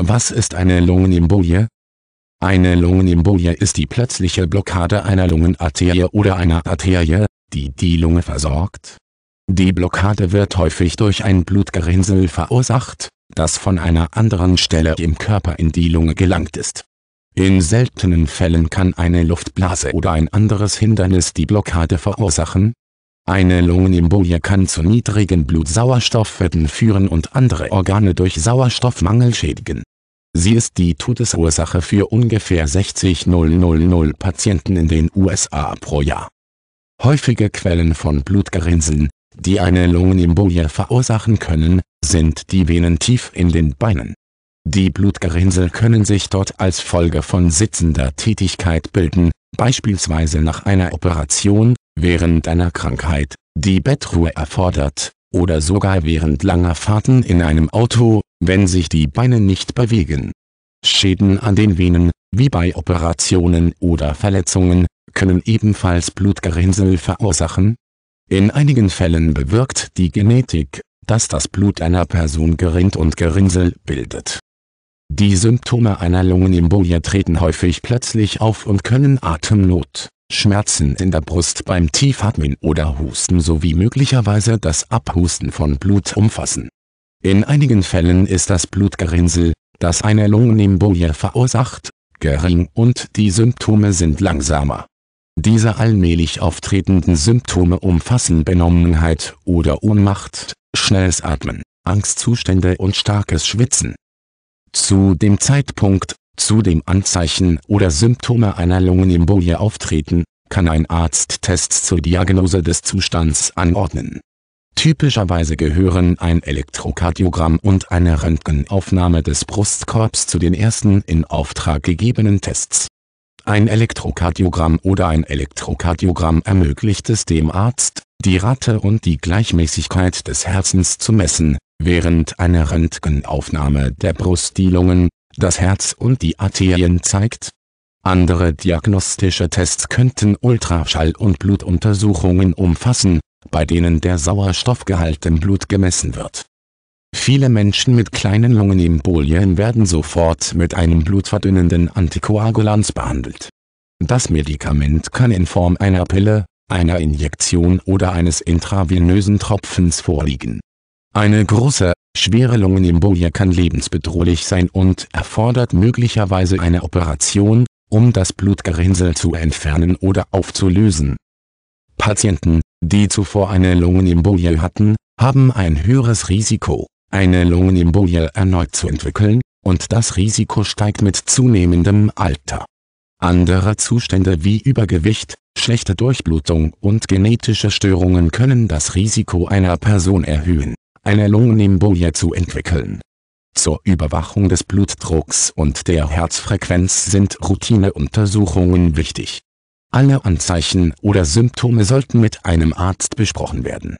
Was ist eine Lungenembolie? Eine Lungenembolie ist die plötzliche Blockade einer Lungenarterie oder einer Arterie, die die Lunge versorgt. Die Blockade wird häufig durch ein Blutgerinnsel verursacht, das von einer anderen Stelle im Körper in die Lunge gelangt ist. In seltenen Fällen kann eine Luftblase oder ein anderes Hindernis die Blockade verursachen, eine Lungenembolie kann zu niedrigen Blutsauerstoffwerten führen und andere Organe durch Sauerstoffmangel schädigen. Sie ist die Todesursache für ungefähr 60 000 Patienten in den USA pro Jahr. Häufige Quellen von Blutgerinnseln, die eine Lungenembolie verursachen können, sind die Venen tief in den Beinen. Die Blutgerinnsel können sich dort als Folge von sitzender Tätigkeit bilden, beispielsweise nach einer Operation, während einer Krankheit, die Bettruhe erfordert, oder sogar während langer Fahrten in einem Auto, wenn sich die Beine nicht bewegen. Schäden an den Venen, wie bei Operationen oder Verletzungen, können ebenfalls Blutgerinnsel verursachen. In einigen Fällen bewirkt die Genetik, dass das Blut einer Person gerinnt und Gerinnsel bildet. Die Symptome einer Lungenembolie treten häufig plötzlich auf und können Atemnot, Schmerzen in der Brust beim Tiefatmen oder Husten sowie möglicherweise das Abhusten von Blut umfassen. In einigen Fällen ist das Blutgerinnsel, das eine Lungenembolie verursacht, gering und die Symptome sind langsamer. Diese allmählich auftretenden Symptome umfassen Benommenheit oder Ohnmacht, schnelles Atmen, Angstzustände und starkes Schwitzen. Zu dem Zeitpunkt, Zudem Anzeichen oder Symptome einer Lungenembolie auftreten, kann ein Arzt Tests zur Diagnose des Zustands anordnen. Typischerweise gehören ein Elektrokardiogramm und eine Röntgenaufnahme des Brustkorbs zu den ersten in Auftrag gegebenen Tests. Ein Elektrokardiogramm oder ein Elektrokardiogramm ermöglicht es dem Arzt, die Rate und die Gleichmäßigkeit des Herzens zu messen, während eine Röntgenaufnahme der Brust die Lungen, das Herz und die Arterien zeigt. Andere diagnostische Tests könnten Ultraschall- und Blutuntersuchungen umfassen, bei denen der Sauerstoffgehalt im Blut gemessen wird. Viele Menschen mit kleinen Lungenembolien werden sofort mit einem blutverdünnenden Antikoagulanz behandelt. Das Medikament kann in Form einer Pille, einer Injektion oder eines intravenösen Tropfens vorliegen eine große, schwere Lungenembolie kann lebensbedrohlich sein und erfordert möglicherweise eine Operation, um das Blutgerinnsel zu entfernen oder aufzulösen. Patienten, die zuvor eine Lungenembolie hatten, haben ein höheres Risiko, eine Lungenembolie erneut zu entwickeln, und das Risiko steigt mit zunehmendem Alter. Andere Zustände wie Übergewicht, schlechte Durchblutung und genetische Störungen können das Risiko einer Person erhöhen eine Lungenembolie zu entwickeln. Zur Überwachung des Blutdrucks und der Herzfrequenz sind Routineuntersuchungen wichtig. Alle Anzeichen oder Symptome sollten mit einem Arzt besprochen werden